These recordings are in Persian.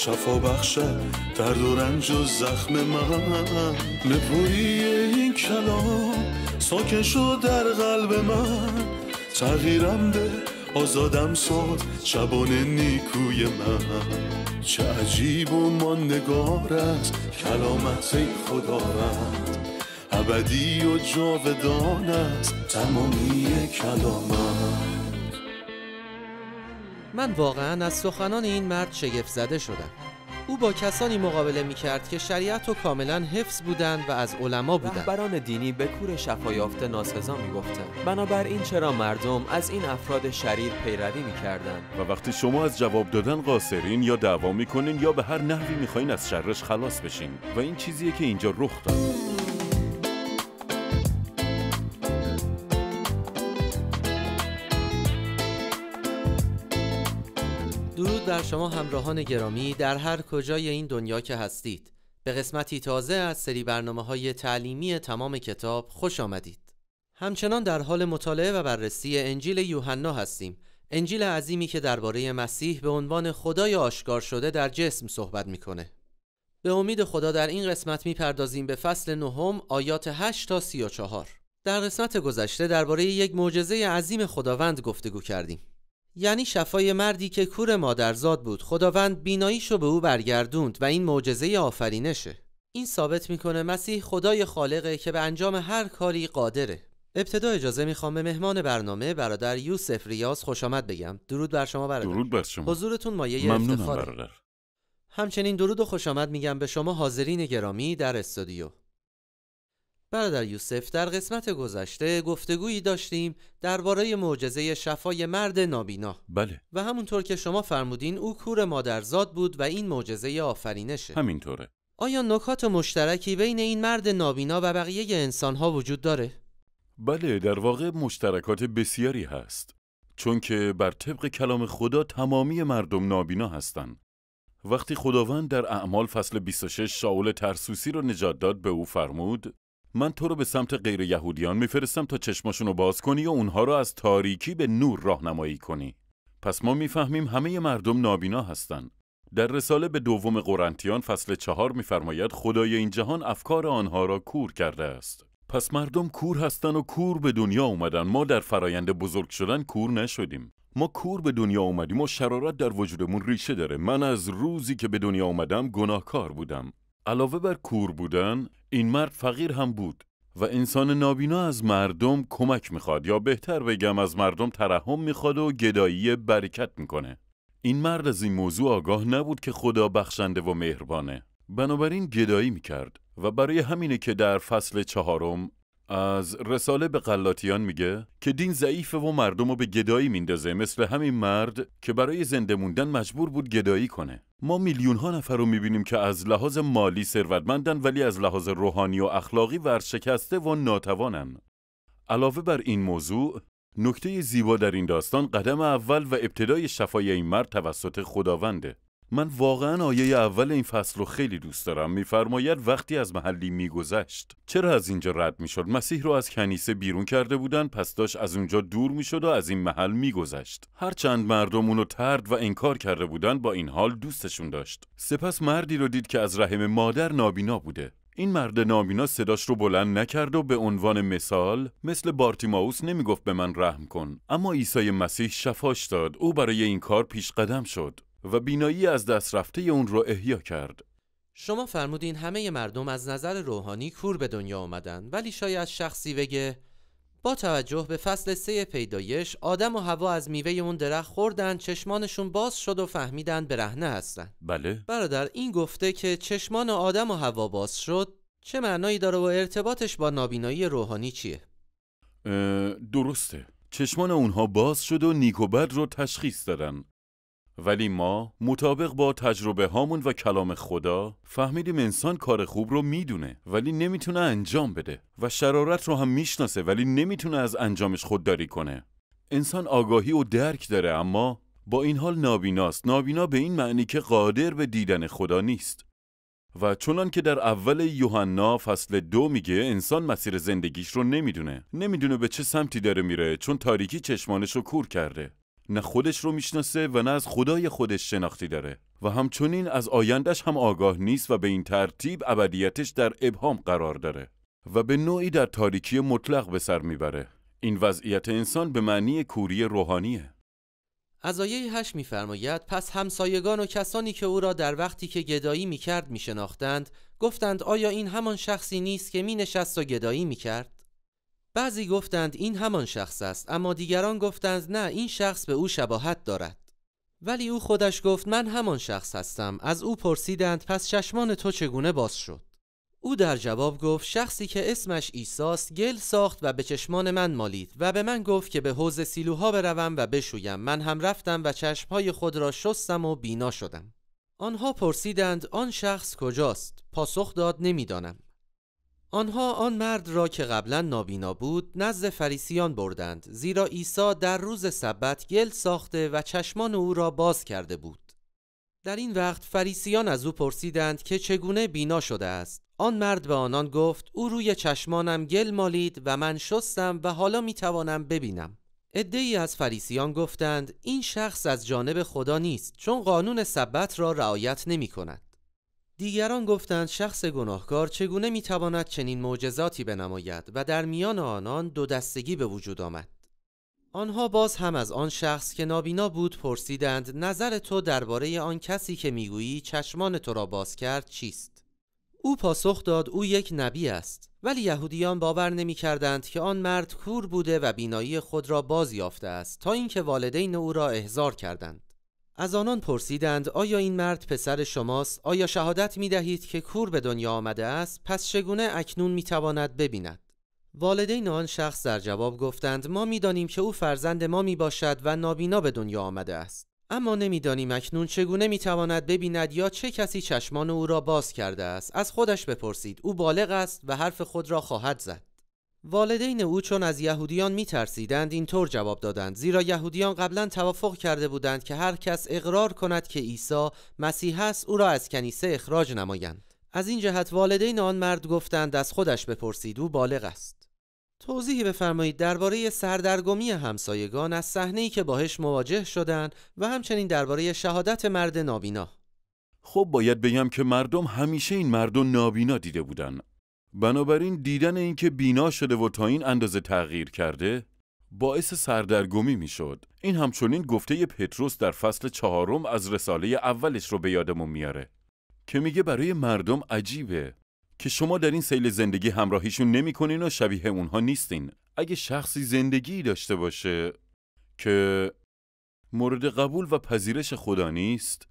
شفا بخشد درد و رنج و زخم من نپویی این کلام ساکن شد در قلب من تغییرم به آزادم ساد شبانه نیکوی من چه عجیب و ما است کلامت ای خدا رد ابدی و جاودان است تمامی کلامت من واقعا از سخنان این مرد شگفت زده شدم او با کسانی مقابله می کرد که شریعت و کاملا حفظ بودند و از علما بودند رهبران دینی به کور شفایافته ناسزا می گفتند بنابراین چرا مردم از این افراد شریر پیروی می و وقتی شما از جواب دادن قاصرین یا دعوا می کنین یا به هر نحوی می از شرش خلاص بشین و این چیزیه که اینجا رخ داد بر شما همراهان گرامی در هر کجای این دنیا که هستید به قسمتی تازه از سری برنامه های تعلیمی تمام کتاب خوش آمدید همچنان در حال مطالعه و بررسی انجیل یوحنا هستیم انجیل عظیمی که درباره مسیح به عنوان خدای آشکار شده در جسم صحبت میکنه به امید خدا در این قسمت میپردازیم به فصل نهم آیات 8 تا 34 در قسمت گذشته درباره یک معجزه عظیم خداوند گفتگو کردیم یعنی شفای مردی که کور مادرزاد بود خداوند بیناییشو به او برگردوند و این معجزه آفرینشه این ثابت میکنه مسیح خدای خالقه که به انجام هر کاری قادره ابتدا اجازه میخوام به مهمان برنامه برادر یوسف ریاض خوش آمد بگم درود بر شما برادر درود بر شما حضورتون مایه افتخاره برادر همچنین درود و خوش آمد میگم به شما حاضرین گرامی در استودیو برادر یوسف در قسمت گذشته گفتگویی داشتیم درباره معجزه شفای مرد نابینا بله و همونطور که شما فرمودین او کور مادرزاد بود و این معجزه آفرینشه همینطوره آیا نکات مشترکی بین این مرد نابینا و بقیه انسان ها وجود داره؟ بله در واقع مشترکات بسیاری هست چون که بر طبق کلام خدا تمامی مردم نابینا هستند وقتی خداوند در اعمال فصل 26 شاول ترسوسی را نجات داد به او فرمود من تو رو به سمت غیر یهودیان میفرستم تا چشماشون رو باز کنی و اونها رو از تاریکی به نور راهنمایی کنی پس ما میفهمیم همه مردم نابینا هستند در رساله به دوم قرنتیان فصل چهار میفرماید خدای این جهان افکار آنها را کور کرده است پس مردم کور هستن و کور به دنیا اومدن ما در فرایند بزرگ شدن کور نشدیم ما کور به دنیا اومدیم و شرارت در وجودمون ریشه داره من از روزی که به دنیا اومدم گناهکار بودم علاوه بر کور بودن این مرد فقیر هم بود و انسان نابینا از مردم کمک میخواد یا بهتر بگم از مردم ترحم میخواد و گدایی برکت میکنه این مرد از این موضوع آگاه نبود که خدا بخشنده و مهربانه بنابراین گدایی میکرد و برای همینه که در فصل چهارم از رساله به قلاتیان میگه که دین ضعیفه و مردم رو به گدایی میندازه مثل همین مرد که برای زنده موندن مجبور بود گدایی کنه ما میلیون ها نفر رو میبینیم که از لحاظ مالی ثروتمندن ولی از لحاظ روحانی و اخلاقی ورشکسته و ناتوانن علاوه بر این موضوع نکته زیبا در این داستان قدم اول و ابتدای شفای این مرد توسط خداونده من واقعا آیه اول این فصل رو خیلی دوست دارم میفرماید وقتی از محلی میگذشت چرا از اینجا رد میشد مسیح رو از کنیسه بیرون کرده بودن پس داشت از اونجا دور میشد و از این محل میگذشت هرچند مردم اونو ترد و انکار کرده بودن با این حال دوستشون داشت سپس مردی رو دید که از رحم مادر نابینا بوده این مرد نابینا صداش رو بلند نکرد و به عنوان مثال مثل بارتیماوس نمیگفت به من رحم کن اما عیسی مسیح شفاش داد او برای این کار پیش قدم شد و بینایی از دست رفته اون رو احیا کرد. شما فرمودین همه مردم از نظر روحانی کور به دنیا آمدن ولی شاید شخصی بگه با توجه به فصل سه پیدایش آدم و هوا از میوه اون درخت خوردن چشمانشون باز شد و فهمیدن رهنه هستن بله برادر این گفته که چشمان آدم و هوا باز شد چه معنایی داره و ارتباطش با نابینایی روحانی چیه؟ درسته چشمان اونها باز شد و نیکوبر رو تشخیص دادن ولی ما مطابق با تجربه هامون و کلام خدا فهمیدیم انسان کار خوب رو میدونه ولی نمیتونه انجام بده و شرارت رو هم میشناسه ولی نمیتونه از انجامش خودداری کنه انسان آگاهی و درک داره اما با این حال نابیناست نابینا به این معنی که قادر به دیدن خدا نیست و چنان که در اول یوحنا فصل دو میگه انسان مسیر زندگیش رو نمیدونه نمیدونه به چه سمتی داره میره چون تاریکی چشمانش رو کور کرده نه خودش رو میشناسه و نه از خدای خودش شناختی داره و همچنین از آیندش هم آگاه نیست و به این ترتیب ابدیتش در ابهام قرار داره و به نوعی در تاریکی مطلق به سر میبره این وضعیت انسان به معنی کوری روحانیه از آیه 8 میفرماید پس همسایگان و کسانی که او را در وقتی که گدایی میکرد میشناختند گفتند آیا این همان شخصی نیست که مینشست و گدایی میکرد بعضی گفتند این همان شخص است اما دیگران گفتند نه این شخص به او شباهت دارد ولی او خودش گفت من همان شخص هستم از او پرسیدند پس چشمان تو چگونه باز شد او در جواب گفت شخصی که اسمش ایساست گل ساخت و به چشمان من مالید و به من گفت که به حوز سیلوها بروم و بشویم من هم رفتم و چشمهای خود را شستم و بینا شدم آنها پرسیدند آن شخص کجاست پاسخ داد نمیدانم آنها آن مرد را که قبلا نابینا بود نزد فریسیان بردند زیرا عیسی در روز سبت گل ساخته و چشمان او را باز کرده بود در این وقت فریسیان از او پرسیدند که چگونه بینا شده است آن مرد به آنان گفت او روی چشمانم گل مالید و من شستم و حالا می توانم ببینم ای از فریسیان گفتند این شخص از جانب خدا نیست چون قانون سبت را رعایت نمی کند دیگران گفتند شخص گناهکار چگونه میتواند چنین معجزاتی بنماید و در میان آنان دو دستگی به وجود آمد آنها باز هم از آن شخص که نابینا بود پرسیدند نظر تو درباره آن کسی که میگویی چشمان تو را باز کرد چیست او پاسخ داد او یک نبی است ولی یهودیان باور نمی کردند که آن مرد کور بوده و بینایی خود را باز یافته است تا اینکه والدین او را احضار کردند از آنان پرسیدند آیا این مرد پسر شماست؟ آیا شهادت می دهید که کور به دنیا آمده است؟ پس چگونه اکنون می تواند ببیند؟ والدین آن شخص در جواب گفتند ما میدانیم که او فرزند ما می باشد و نابینا به دنیا آمده است اما نمیدانیم اکنون چگونه میتواند ببیند یا چه کسی چشمان او را باز کرده است از خودش بپرسید او بالغ است و حرف خود را خواهد زد والدین او چون از یهودیان میترسیدند اینطور جواب دادند زیرا یهودیان قبلا توافق کرده بودند که هر کس اقرار کند که عیسی مسیح است او را از کنیسه اخراج نمایند از این جهت والدین آن مرد گفتند از خودش بپرسید او بالغ است توضیحی بفرمایید درباره سردرگمی همسایگان از صحنه‌ای که باهش مواجه شدند و همچنین درباره شهادت مرد نابینا خب باید بگم که مردم همیشه این مرد نابینا دیده بودند. بنابراین دیدن اینکه بینا شده و تا این اندازه تغییر کرده باعث سردرگمی میشد. این همچنین گفته پتروس در فصل چهارم از رساله اولش رو به یادمون میاره که میگه برای مردم عجیبه که شما در این سیل زندگی همراهیشون نمیکنین و شبیه اونها نیستین. اگه شخصی زندگی داشته باشه که مورد قبول و پذیرش خدا نیست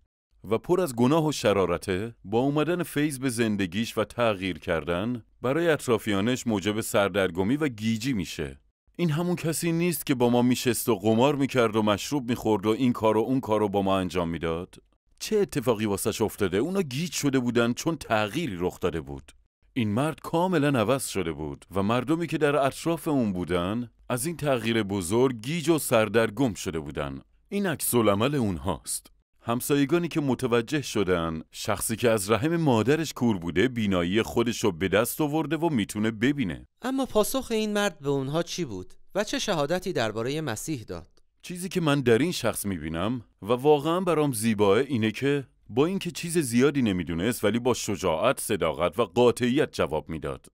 و پر از گناه و شرارته با اومدن فیض به زندگیش و تغییر کردن برای اطرافیانش موجب سردرگمی و گیجی میشه این همون کسی نیست که با ما میشست و قمار میکرد و مشروب میخورد و این کار و اون کار رو با ما انجام میداد چه اتفاقی واسش افتاده اونا گیج شده بودن چون تغییری رخ داده بود این مرد کاملا عوض شده بود و مردمی که در اطراف اون بودن از این تغییر بزرگ گیج و سردرگم شده بودن این عکس العمل اونهاست همسایگانی که متوجه شدن شخصی که از رحم مادرش کور بوده بینایی خودش رو به دست آورده و میتونه ببینه اما پاسخ این مرد به اونها چی بود و چه شهادتی درباره مسیح داد چیزی که من در این شخص میبینم و واقعا برام زیباه اینه که با اینکه چیز زیادی نمیدونست ولی با شجاعت، صداقت و قاطعیت جواب میداد.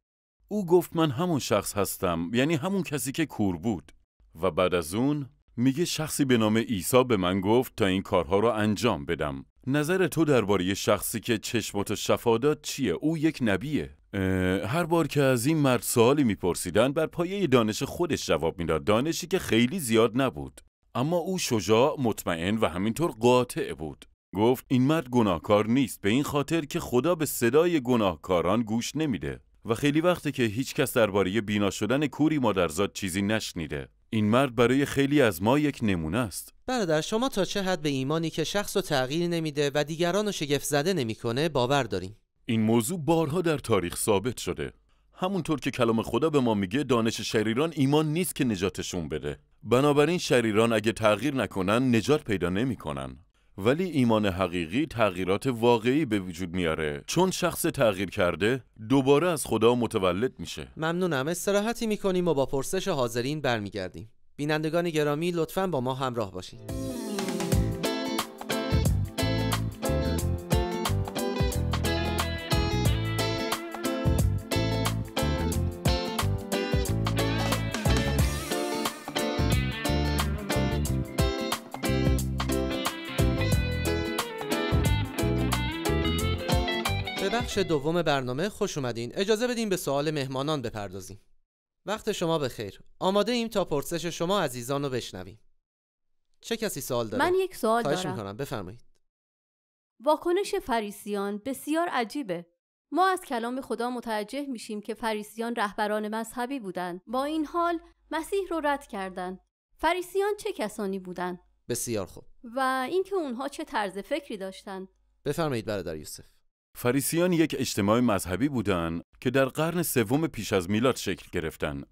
او گفت من همون شخص هستم یعنی همون کسی که کور بود و بعد از اون میگه شخصی به نام عیسی به من گفت تا این کارها رو انجام بدم نظر تو درباره شخصی که چشمات شفا داد چیه او یک نبیه هر بار که از این مرد سوالی میپرسیدن بر پایه دانش خودش جواب میداد دانشی که خیلی زیاد نبود اما او شجاع مطمئن و همینطور قاطع بود گفت این مرد گناهکار نیست به این خاطر که خدا به صدای گناهکاران گوش نمیده و خیلی وقته که هیچکس درباره بینا شدن کوری مادرزاد چیزی نشنیده این مرد برای خیلی از ما یک نمونه است برادر شما تا چه حد به ایمانی که شخص رو تغییر نمیده و دیگران رو شگفت زده نمیکنه باور داریم این موضوع بارها در تاریخ ثابت شده همونطور که کلام خدا به ما میگه دانش شریران ایمان نیست که نجاتشون بده بنابراین شریران اگه تغییر نکنن نجات پیدا نمیکنن ولی ایمان حقیقی تغییرات واقعی به وجود میاره چون شخص تغییر کرده دوباره از خدا متولد میشه ممنونم استراحتی میکنیم و با پرسش حاضرین برمیگردیم بینندگان گرامی لطفا با ما همراه باشید بخش دوم برنامه خوش اومدین اجازه بدیم به سوال مهمانان بپردازیم وقت شما بخیر آماده ایم تا پرسش شما عزیزان رو بشنویم چه کسی سوال داره؟ من یک سوال دارم میکنم بفرمایید واکنش فریسیان بسیار عجیبه ما از کلام خدا متوجه میشیم که فریسیان رهبران مذهبی بودند با این حال مسیح رو رد کردند فریسیان چه کسانی بودند بسیار خوب و اینکه اونها چه طرز فکری داشتند بفرمایید برادر یوسف فریسیان یک اجتماع مذهبی بودند که در قرن سوم پیش از میلاد شکل گرفتند.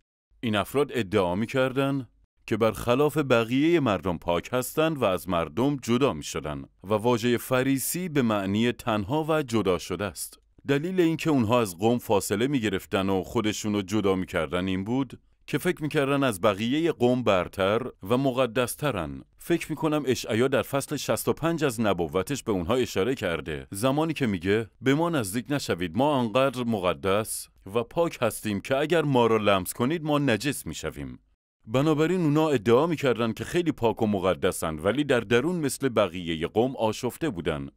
این افراد ادعا کردن که برخلاف بقیه مردم پاک هستند و از مردم جدا می شدن و واژه فریسی به معنی تنها و جدا شده است. دلیل اینکه اونها از قوم فاصله می گرفتن و خودشون رو جدا می کردن این بود که فکر میکردن از بقیه قوم برتر و مقدسترن فکر میکنم اشعیا در فصل 65 از نبوتش به اونها اشاره کرده زمانی که میگه به ما نزدیک نشوید ما آنقدر مقدس و پاک هستیم که اگر ما را لمس کنید ما نجس میشویم بنابراین اونا ادعا میکردن که خیلی پاک و مقدسن ولی در درون مثل بقیه قوم آشفته بودن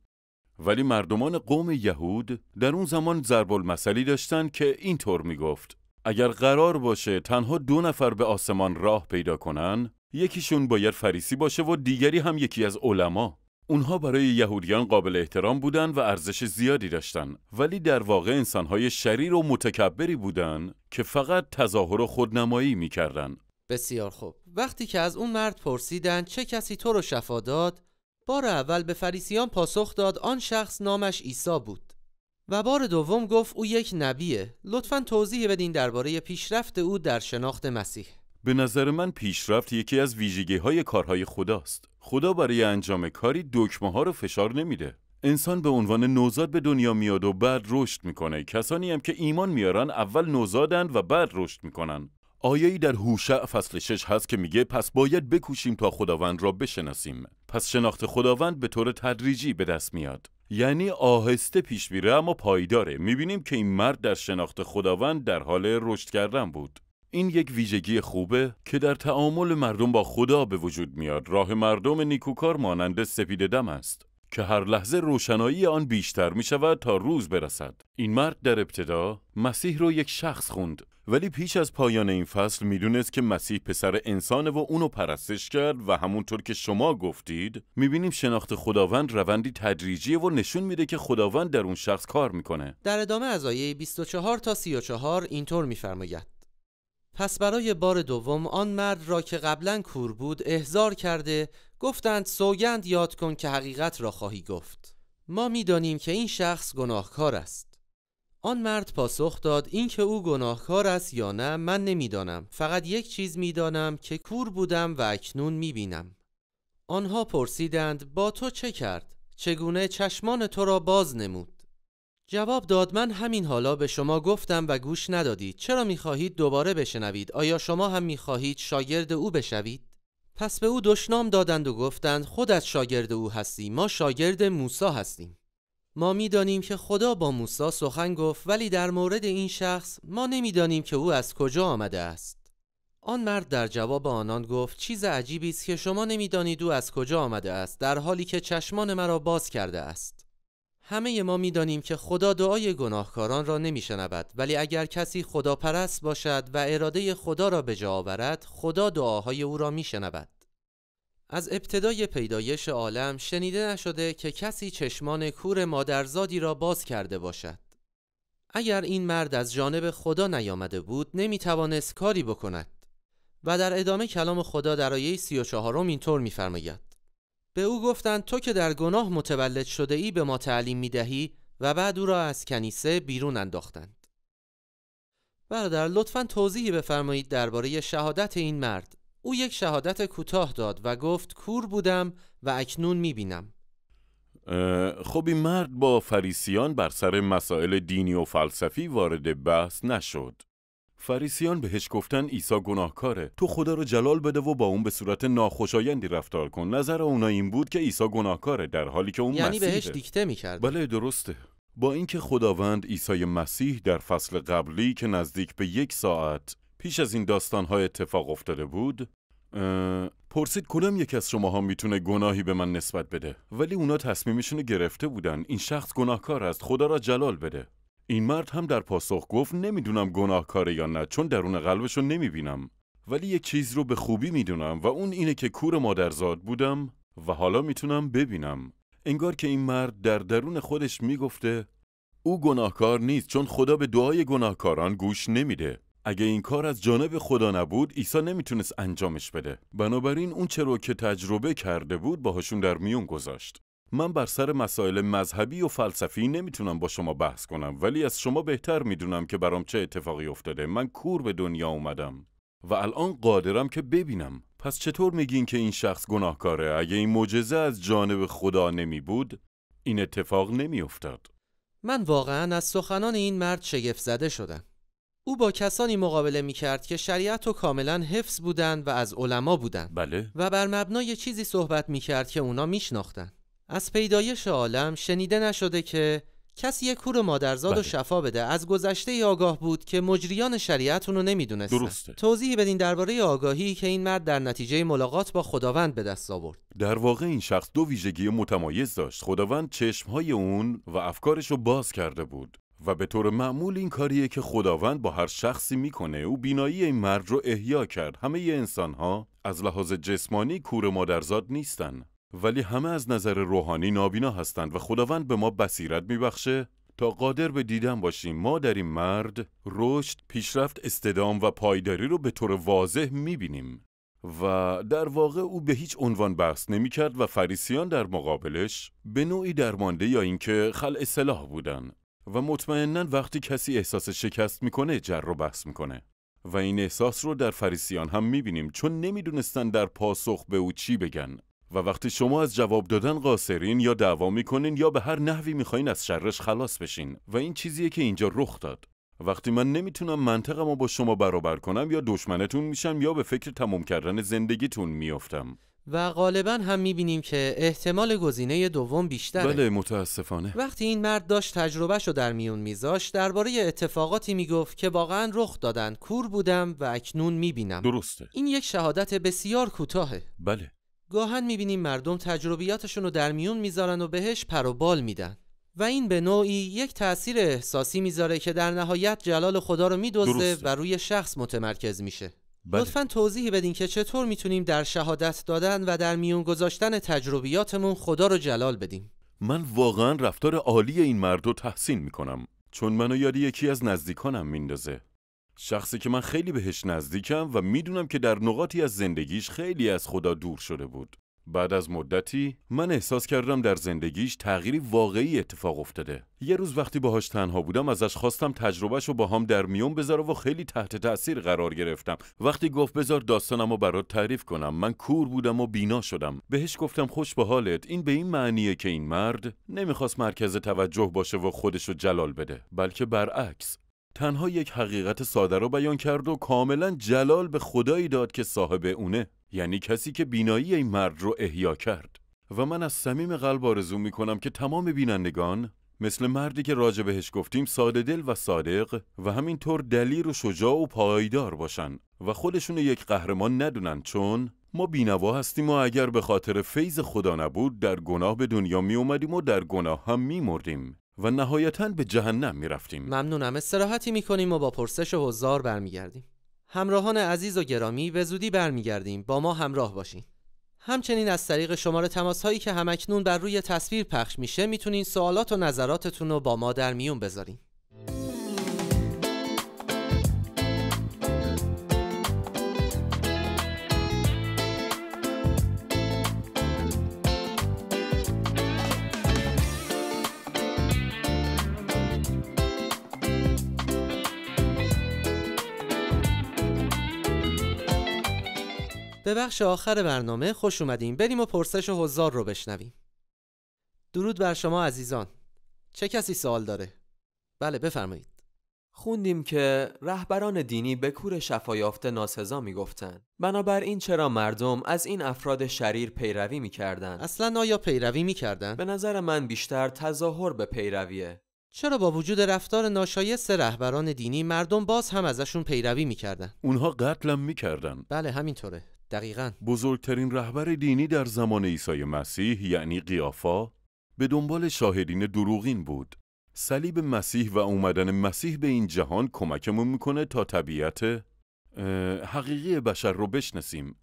ولی مردمان قوم یهود در اون زمان ضرب المثلی داشتن که اینطور میگفت اگر قرار باشه تنها دو نفر به آسمان راه پیدا کنن یکیشون باید فریسی باشه و دیگری هم یکی از علما اونها برای یهودیان قابل احترام بودن و ارزش زیادی داشتن ولی در واقع انسانهای شریر و متکبری بودن که فقط تظاهر و خودنمایی میکردن بسیار خوب وقتی که از اون مرد پرسیدن چه کسی تو رو شفا داد بار اول به فریسیان پاسخ داد آن شخص نامش عیسی بود و بار دوم گفت او یک نبیه لطفا توضیح بدین درباره پیشرفت او در شناخت مسیح به نظر من پیشرفت یکی از ویژگی های کارهای خداست خدا برای انجام کاری دکمه ها رو فشار نمیده انسان به عنوان نوزاد به دنیا میاد و بعد رشد میکنه کسانی هم که ایمان میارن اول نوزادند و بعد رشد میکنن آیایی در هوشع فصل 6 هست که میگه پس باید بکوشیم تا خداوند را بشناسیم پس شناخت خداوند به طور تدریجی به دست میاد یعنی آهسته پیش میره اما پایداره میبینیم که این مرد در شناخت خداوند در حال رشد کردن بود این یک ویژگی خوبه که در تعامل مردم با خدا به وجود میاد راه مردم نیکوکار مانند سپید دم است که هر لحظه روشنایی آن بیشتر می شود تا روز برسد این مرد در ابتدا مسیح رو یک شخص خوند ولی پیش از پایان این فصل میدونست که مسیح پسر انسانه و اونو پرستش کرد و همونطور که شما گفتید میبینیم شناخت خداوند روندی تدریجیه و نشون میده که خداوند در اون شخص کار میکنه در ادامه از آیه 24 تا 34 اینطور میفرماید پس برای بار دوم آن مرد را که قبلا کور بود احضار کرده گفتند سوگند یاد کن که حقیقت را خواهی گفت ما میدانیم که این شخص گناهکار است آن مرد پاسخ داد اینکه او گناهکار است یا نه من نمیدانم فقط یک چیز میدانم که کور بودم و اکنون می بینم. آنها پرسیدند با تو چه کرد چگونه چشمان تو را باز نمود جواب داد من همین حالا به شما گفتم و گوش ندادید چرا خواهید دوباره بشنوید آیا شما هم میخواهید شاگرد او بشوید پس به او دشنام دادند و گفتند خودت شاگرد او هستی ما شاگرد موسی هستیم ما میدانیم که خدا با موسی سخن گفت ولی در مورد این شخص ما نمیدانیم که او از کجا آمده است آن مرد در جواب آنان گفت چیز عجیبی است که شما نمیدانید او از کجا آمده است در حالی که چشمان مرا باز کرده است همه ما میدانیم که خدا دعای گناهکاران را نمیشنود ولی اگر کسی خداپرست باشد و اراده خدا را به جا آورد خدا دعاهای او را میشنود از ابتدای پیدایش عالم شنیده نشده که کسی چشمان کور مادرزادی را باز کرده باشد. اگر این مرد از جانب خدا نیامده بود نمی توانست کاری بکند و در ادامه کلام خدا در آیه 34 اینطور میفرماید به او گفتند تو که در گناه متولد شده ای به ما تعلیم می دهی و بعد او را از کنیسه بیرون انداختند برادر لطفا توضیحی بفرمایید درباره شهادت این مرد او یک شهادت کوتاه داد و گفت کور بودم و اکنون میبینم خب این مرد با فریسیان بر سر مسائل دینی و فلسفی وارد بحث نشد فریسیان بهش گفتن عیسی گناهکاره تو خدا رو جلال بده و با اون به صورت ناخوشایندی رفتار کن نظر اونا این بود که عیسی گناهکاره در حالی که اون یعنی مسیحه. بهش دیکته میکرد بله درسته با اینکه خداوند عیسی مسیح در فصل قبلی که نزدیک به یک ساعت پیش از این داستان اتفاق افتاده بود پرسید کدام یکی از شماها میتونه گناهی به من نسبت بده ولی اونا تصمیمشون گرفته بودن این شخص گناهکار است خدا را جلال بده این مرد هم در پاسخ گفت نمیدونم گناهکاره یا نه چون درون رو نمیبینم ولی یک چیز رو به خوبی میدونم و اون اینه که کور مادرزاد بودم و حالا میتونم ببینم انگار که این مرد در درون خودش میگفته او گناهکار نیست چون خدا به دعای گناهکاران گوش نمیده اگه این کار از جانب خدا نبود عیسی نمیتونست انجامش بده بنابراین اون چرا که تجربه کرده بود باهاشون در میون گذاشت من بر سر مسائل مذهبی و فلسفی نمیتونم با شما بحث کنم ولی از شما بهتر میدونم که برام چه اتفاقی افتاده من کور به دنیا اومدم و الان قادرم که ببینم پس چطور میگین که این شخص گناهکاره اگه این معجزه از جانب خدا نمی بود این اتفاق نمیافتاد. من واقعا از سخنان این مرد شگفت زده شدم او با کسانی مقابله می کرد که شریعت رو کاملا حفظ بودند و از علما بودند بله و بر مبنای چیزی صحبت می کرد که اونا می از پیدایش عالم شنیده نشده که کسی یک کور مادرزاد بله. و شفا بده از گذشته آگاه بود که مجریان شریعت اونو رو درسته توضیح بدین درباره آگاهی که این مرد در نتیجه ملاقات با خداوند به دست آورد در واقع این شخص دو ویژگی متمایز داشت خداوند چشمهای اون و افکارش رو باز کرده بود و به طور معمول این کاریه که خداوند با هر شخصی میکنه او بینایی این مرد رو احیا کرد همه ی انسان ها از لحاظ جسمانی کور مادرزاد نیستن ولی همه از نظر روحانی نابینا هستند و خداوند به ما بصیرت میبخشه تا قادر به دیدن باشیم ما در این مرد رشد، پیشرفت، استدام و پایداری رو به طور واضح میبینیم و در واقع او به هیچ عنوان بحث نمی کرد و فریسیان در مقابلش به نوعی درمانده یا اینکه خل اصلاح بودن و مطمئنا وقتی کسی احساس شکست میکنه جر و بحث میکنه و این احساس رو در فریسیان هم میبینیم چون نمیدونستن در پاسخ به او چی بگن و وقتی شما از جواب دادن قاصرین یا دعوا میکنین یا به هر نحوی میخواین از شرش خلاص بشین و این چیزیه که اینجا رخ داد وقتی من نمیتونم منطقم رو با شما برابر کنم یا دشمنتون میشم یا به فکر تمام کردن زندگیتون میافتم و غالبا هم میبینیم که احتمال گزینه دوم بیشتره بله متاسفانه وقتی این مرد داشت تجربهش رو در میون میذاشت درباره اتفاقاتی میگفت که واقعا رخ دادن کور بودم و اکنون میبینم درسته این یک شهادت بسیار کوتاهه بله گاهن میبینیم مردم تجربیاتشون رو در میون میذارن و بهش پر و بال میدن و این به نوعی یک تاثیر احساسی میذاره که در نهایت جلال خدا رو میدوزه و روی شخص متمرکز میشه بله. لطفا توضیحی بدین که چطور میتونیم در شهادت دادن و در میون گذاشتن تجربیاتمون خدا رو جلال بدیم من واقعا رفتار عالی این مرد رو تحسین میکنم چون منو یاد یکی از نزدیکانم میندازه شخصی که من خیلی بهش نزدیکم و میدونم که در نقاطی از زندگیش خیلی از خدا دور شده بود بعد از مدتی من احساس کردم در زندگیش تغییری واقعی اتفاق افتاده یه روز وقتی باهاش تنها بودم ازش خواستم تجربهش رو با هم در میون بذاره و خیلی تحت تاثیر قرار گرفتم وقتی گفت بذار داستانم رو برات تعریف کنم من کور بودم و بینا شدم بهش گفتم خوش به حالت این به این معنیه که این مرد نمیخواست مرکز توجه باشه و خودش رو جلال بده بلکه برعکس تنها یک حقیقت ساده را بیان کرد و کاملا جلال به خدایی داد که صاحب اونه یعنی کسی که بینایی این مرد رو احیا کرد و من از صمیم قلب آرزو می کنم که تمام بینندگان مثل مردی که راجع بهش گفتیم ساده دل و صادق و همینطور دلیر و شجاع و پایدار باشن و خودشون یک قهرمان ندونن چون ما بینوا هستیم و اگر به خاطر فیض خدا نبود در گناه به دنیا می اومدیم و در گناه هم می مردیم. و نهایتا به جهنم می رفتیم ممنونم استراحتی می کنیم و با پرسش و حضار برمیگردیم همراهان عزیز و گرامی به زودی برمیگردیم با ما همراه باشین همچنین از طریق شماره تماس هایی که همکنون بر روی تصویر پخش میشه میتونین سوالات و نظراتتون رو با ما در میون بذارین به بخش آخر برنامه خوش اومدیم بریم و پرسش و حضار رو بشنویم درود بر شما عزیزان چه کسی سوال داره؟ بله بفرمایید خوندیم که رهبران دینی به کور شفایافته ناسزا میگفتند بنابراین چرا مردم از این افراد شریر پیروی میکردند اصلا آیا پیروی میکردند به نظر من بیشتر تظاهر به پیرویه چرا با وجود رفتار ناشایست رهبران دینی مردم باز هم ازشون پیروی میکردن؟ اونها قتلم میکردن بله همینطوره دقیقا بزرگترین رهبر دینی در زمان عیسی مسیح یعنی قیافا به دنبال شاهدین دروغین بود صلیب مسیح و اومدن مسیح به این جهان کمکمون میکنه تا طبیعت حقیقی بشر رو بشناسیم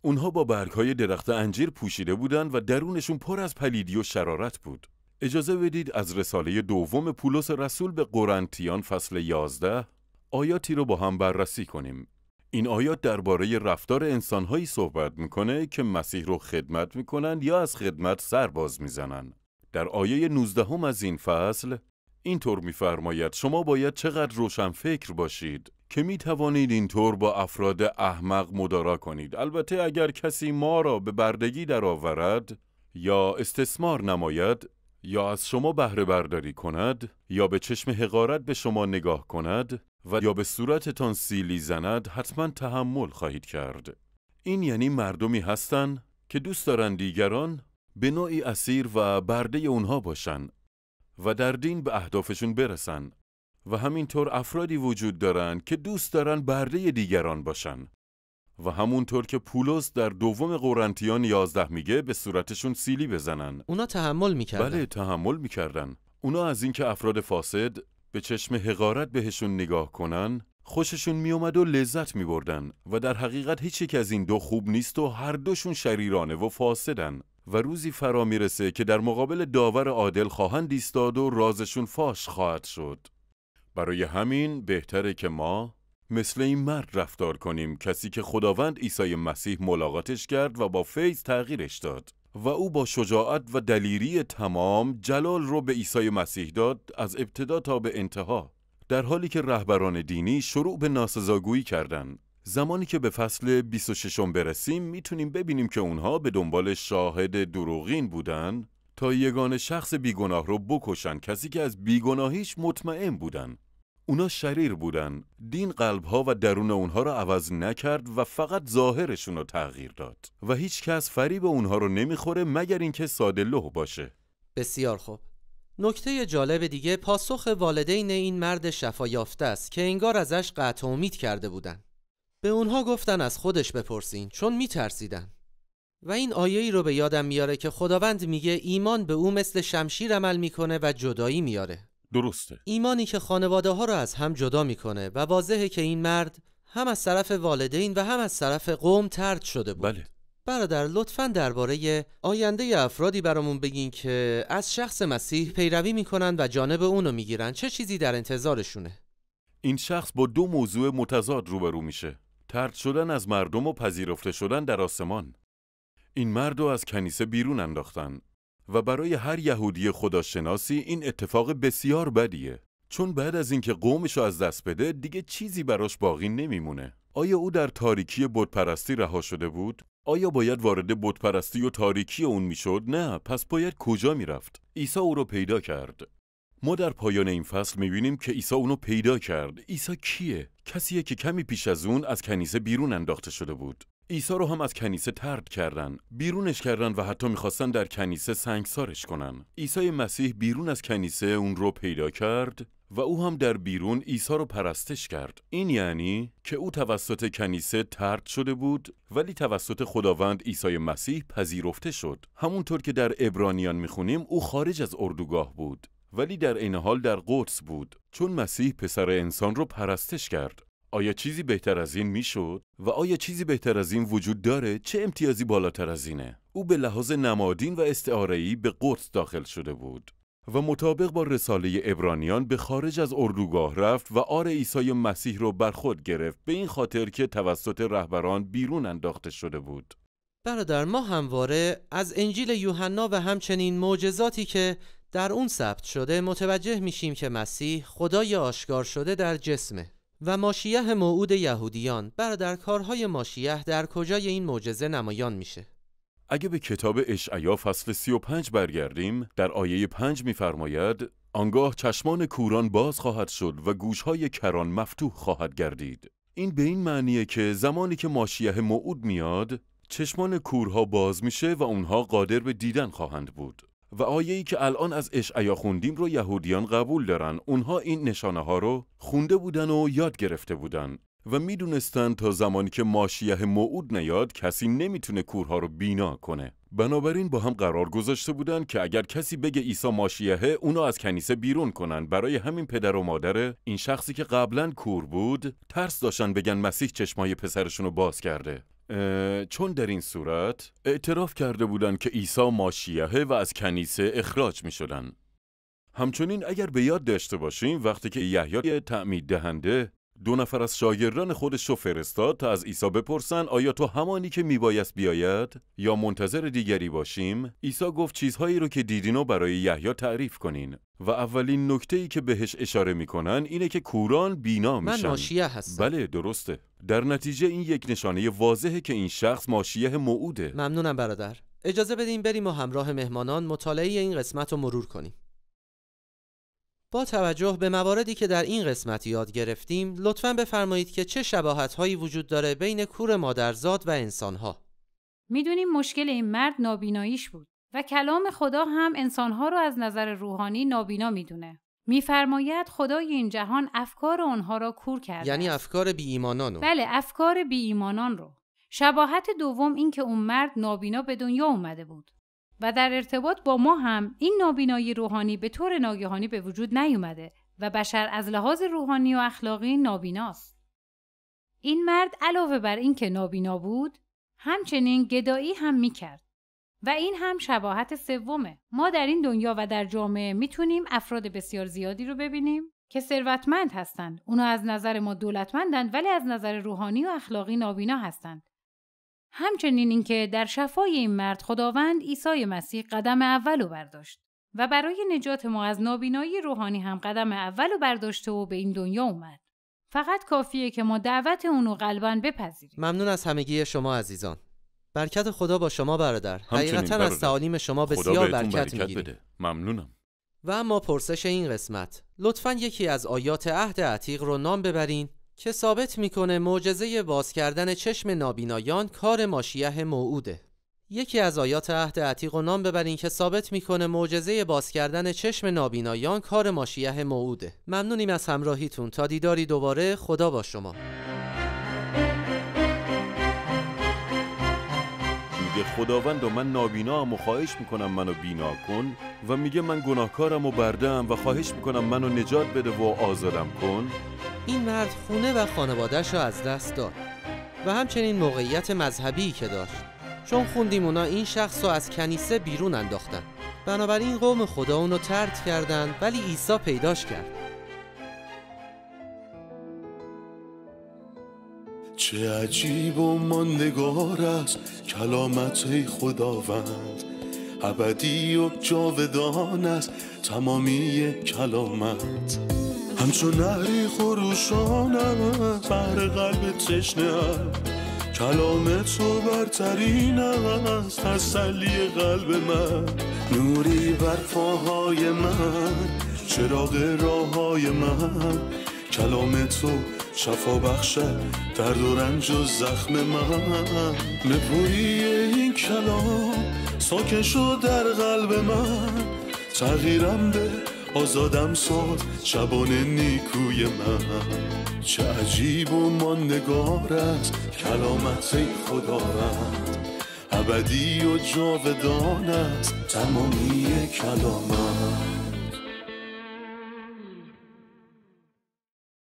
اونها با برگهای درخت انجیر پوشیده بودند و درونشون پر از پلیدی و شرارت بود اجازه بدید از رساله دوم پولس رسول به قرنتیان فصل 11 آیاتی رو با هم بررسی کنیم این آیات درباره رفتار انسانهایی صحبت میکنه که مسیح رو خدمت میکنند یا از خدمت سرباز میزنند. در آیه 19 هم از این فصل اینطور میفرماید شما باید چقدر روشن فکر باشید که می توانید اینطور با افراد احمق مدارا کنید البته اگر کسی ما را به بردگی درآورد یا استثمار نماید یا از شما بهره برداری کند یا به چشم حقارت به شما نگاه کند و یا به صورتتان سیلی زند حتما تحمل خواهید کرد این یعنی مردمی هستند که دوست دارند دیگران به نوعی اسیر و برده اونها باشند و در دین به اهدافشون برسن و همینطور افرادی وجود دارند که دوست دارن برده دیگران باشن و همونطور که پولس در دوم قرنتیان 11 میگه به صورتشون سیلی بزنن اونا تحمل میکردن بله تحمل میکردن اونا از اینکه افراد فاسد به چشم حقارت بهشون نگاه کنن خوششون میومد و لذت میبردن و در حقیقت هیچ یک از این دو خوب نیست و هر دوشون شریرانه و فاسدن و روزی فرا میرسه که در مقابل داور عادل خواهند ایستاد و رازشون فاش خواهد شد برای همین بهتره که ما مثل این مرد رفتار کنیم کسی که خداوند عیسی مسیح ملاقاتش کرد و با فیض تغییرش داد و او با شجاعت و دلیری تمام جلال رو به عیسی مسیح داد از ابتدا تا به انتها در حالی که رهبران دینی شروع به ناسزاگویی کردند زمانی که به فصل 26 برسیم میتونیم ببینیم که اونها به دنبال شاهد دروغین بودن تا یگان شخص بیگناه رو بکشن کسی که از بیگناهیش مطمئن بودند. اونا شریر بودن دین قلبها و درون اونها را عوض نکرد و فقط ظاهرشون رو تغییر داد و هیچ کس فریب اونها رو نمیخوره مگر اینکه ساده لح باشه بسیار خوب نکته جالب دیگه پاسخ والدین این مرد شفا یافته است که انگار ازش قطع امید کرده بودن به اونها گفتن از خودش بپرسین چون میترسیدن و این آیه رو به یادم میاره که خداوند میگه ایمان به او مثل شمشیر عمل میکنه و جدایی میاره درسته ایمانی که خانواده ها رو از هم جدا میکنه و واضحه که این مرد هم از طرف والدین و هم از طرف قوم ترد شده بود بله برادر لطفا درباره آینده افرادی برامون بگین که از شخص مسیح پیروی میکنن و جانب اونو میگیرن چه چیزی در انتظارشونه این شخص با دو موضوع متضاد روبرو میشه ترد شدن از مردم و پذیرفته شدن در آسمان این مرد رو از کنیسه بیرون انداختن و برای هر یهودی خداشناسی این اتفاق بسیار بدیه چون بعد از اینکه قومش رو از دست بده دیگه چیزی براش باقی نمیمونه آیا او در تاریکی بتپرستی رها شده بود آیا باید وارد بتپرستی و تاریکی اون میشد نه پس باید کجا میرفت عیسی او رو پیدا کرد ما در پایان این فصل میبینیم که عیسی اونو پیدا کرد عیسی کیه کسیه که کمی پیش از اون از کنیسه بیرون انداخته شده بود ایسا رو هم از کنیسه ترد کردن بیرونش کردن و حتی میخواستن در کنیسه سنگسارش کنن ایسای مسیح بیرون از کنیسه اون رو پیدا کرد و او هم در بیرون ایسا رو پرستش کرد این یعنی که او توسط کنیسه ترد شده بود ولی توسط خداوند ایسای مسیح پذیرفته شد همونطور که در ابرانیان میخونیم او خارج از اردوگاه بود ولی در این حال در قدس بود چون مسیح پسر انسان رو پرستش کرد آیا چیزی بهتر از این میشد و آیا چیزی بهتر از این وجود داره چه امتیازی بالاتر از اینه او به لحاظ نمادین و استعاره‌ای به قدس داخل شده بود و مطابق با رساله ابرانیان به خارج از اردوگاه رفت و آر عیسی مسیح را بر خود گرفت به این خاطر که توسط رهبران بیرون انداخته شده بود برادر ما همواره از انجیل یوحنا و همچنین معجزاتی که در اون ثبت شده متوجه میشیم که مسیح خدای آشکار شده در جسمه و ماشیه موعود یهودیان کارهای ماشیه در کجای این معجزه نمایان میشه اگه به کتاب اشعیا فصل 35 برگردیم در آیه 5 میفرماید آنگاه چشمان کوران باز خواهد شد و گوشهای کران مفتوح خواهد گردید این به این معنیه که زمانی که ماشیه موعود میاد چشمان کورها باز میشه و اونها قادر به دیدن خواهند بود و آیه ای که الان از اشعیا خوندیم رو یهودیان قبول دارن اونها این نشانه ها رو خونده بودن و یاد گرفته بودن و میدونستند تا زمانی که ماشیه موعود نیاد کسی نمیتونه کورها رو بینا کنه بنابراین با هم قرار گذاشته بودن که اگر کسی بگه عیسی ماشیهه اونو از کنیسه بیرون کنن برای همین پدر و مادر این شخصی که قبلا کور بود ترس داشتن بگن مسیح چشمای پسرشون رو باز کرده چون در این صورت اعتراف کرده بودند که عیسی ماشیهه و از کنیسه اخراج می شدن. همچنین اگر به یاد داشته باشیم وقتی که یحیی تعمید دهنده دو نفر از شاگردان خودش رو فرستاد تا از عیسی بپرسن آیا تو همانی که میبایست بیاید یا منتظر دیگری باشیم عیسی گفت چیزهایی رو که دیدین و برای یحیی تعریف کنین و اولین نکته ای که بهش اشاره میکنن اینه که کوران بینا میشن من ماشیه هستم بله درسته در نتیجه این یک نشانه واضحه که این شخص ماشیه موعوده ممنونم برادر اجازه بدیم بریم و همراه مهمانان مطالعه این قسمت رو مرور کنیم با توجه به مواردی که در این قسمت یاد گرفتیم لطفا بفرمایید که چه شباهت هایی وجود داره بین کور مادرزاد و انسان ها میدونیم مشکل این مرد نابیناییش بود و کلام خدا هم انسانها رو از نظر روحانی نابینا میدونه میفرماید خدای این جهان افکار آنها را کور کرده یعنی افکار بی ایمانان رو. بله افکار بی ایمانان رو شباهت دوم این که اون مرد نابینا به دنیا اومده بود و در ارتباط با ما هم این نابینایی روحانی به طور ناگهانی به وجود نیومده و بشر از لحاظ روحانی و اخلاقی نابیناست. این مرد علاوه بر اینکه نابینا بود، همچنین گدایی هم میکرد. و این هم شباهت سومه. ما در این دنیا و در جامعه میتونیم افراد بسیار زیادی رو ببینیم که ثروتمند هستند. اونا از نظر ما دولتمندند ولی از نظر روحانی و اخلاقی نابینا هستند. همچنین اینکه در شفای این مرد خداوند عیسی مسیح قدم اول برداشت و برای نجات ما از نابینایی روحانی هم قدم اول رو برداشته و به این دنیا اومد. فقط کافیه که ما دعوت اونو قلبا بپذیریم. ممنون از همگی شما عزیزان. برکت خدا با شما برادر. حقیقتا از تعالیم شما بسیار برکت, برکت میگیریم. ممنونم. و اما پرسش این قسمت. لطفا یکی از آیات عهد عتیق رو نام ببرین که ثابت میکنه معجزه باز کردن چشم نابینایان کار ماشیه موعوده یکی از آیات عهد عتیق و نام ببرین که ثابت میکنه معجزه باز کردن چشم نابینایان کار ماشیه موعوده ممنونیم از همراهیتون تا دیداری دوباره خدا با شما میگه و من نابینا و خواهش میکنم منو بینا کن و میگه من گناهکارم و بردم و خواهش میکنم منو نجات بده و آزادم کن این مرد خونه و خانوادهش را از دست داد و همچنین موقعیت مذهبی که داشت چون خوندیم اونا این شخص رو از کنیسه بیرون انداختن بنابراین قوم خدا اونو ترد کردند ولی عیسی پیداش کرد چه عجیب و ماندگار است کلامت ای خداوند ابدی و جاودان است تمامی کلامت همچون نهری خروشانم است بر قلب تشنه کلام تو برترین است تسلی قلب من نوری بر من چراغ راه های من کلام تو شفا بخشد درد و رنج و زخم من نپویی این کلام ساکن شد در قلب من تغییرم به آزادم ساد شبان نیکوی من چه عجیب و ما نگارت کلامت ای خدا رد ابدی و جاودانت تمامی کلامت